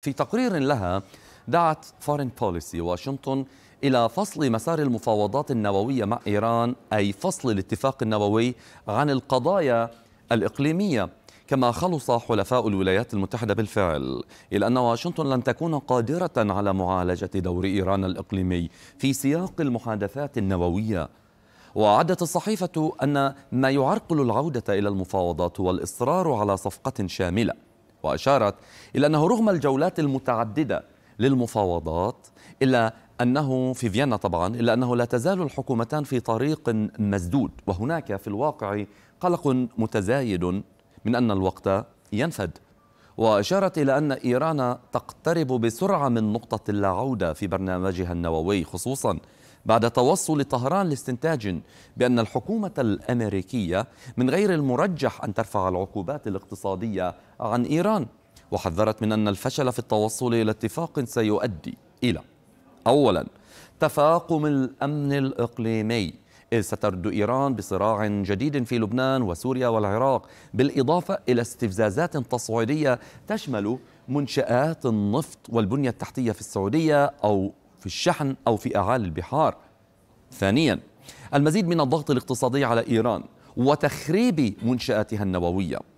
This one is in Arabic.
في تقرير لها دعت فورين بوليسي واشنطن إلى فصل مسار المفاوضات النووية مع إيران أي فصل الاتفاق النووي عن القضايا الإقليمية كما خلص حلفاء الولايات المتحدة بالفعل إلى أن واشنطن لن تكون قادرة على معالجة دور إيران الإقليمي في سياق المحادثات النووية وعدت الصحيفة أن ما يعرقل العودة إلى المفاوضات هو الإصرار على صفقة شاملة وأشارت إلى أنه رغم الجولات المتعددة للمفاوضات إلا أنه في فيينا طبعا إلا أنه لا تزال الحكومتان في طريق مسدود وهناك في الواقع قلق متزايد من أن الوقت ينفد وأشارت إلى أن إيران تقترب بسرعة من نقطة اللاعوده في برنامجها النووي خصوصا بعد توصل طهران لاستنتاج بأن الحكومة الأمريكية من غير المرجح أن ترفع العقوبات الاقتصادية عن إيران وحذرت من أن الفشل في التوصل إلى اتفاق سيؤدي إلى أولا تفاقم الأمن الإقليمي إذ سترد إيران بصراع جديد في لبنان وسوريا والعراق بالإضافة إلى استفزازات تصعيدية تشمل منشآت النفط والبنية التحتية في السعودية أو في الشحن أو في أعالي البحار ثانيا المزيد من الضغط الاقتصادي على إيران وتخريب منشآتها النووية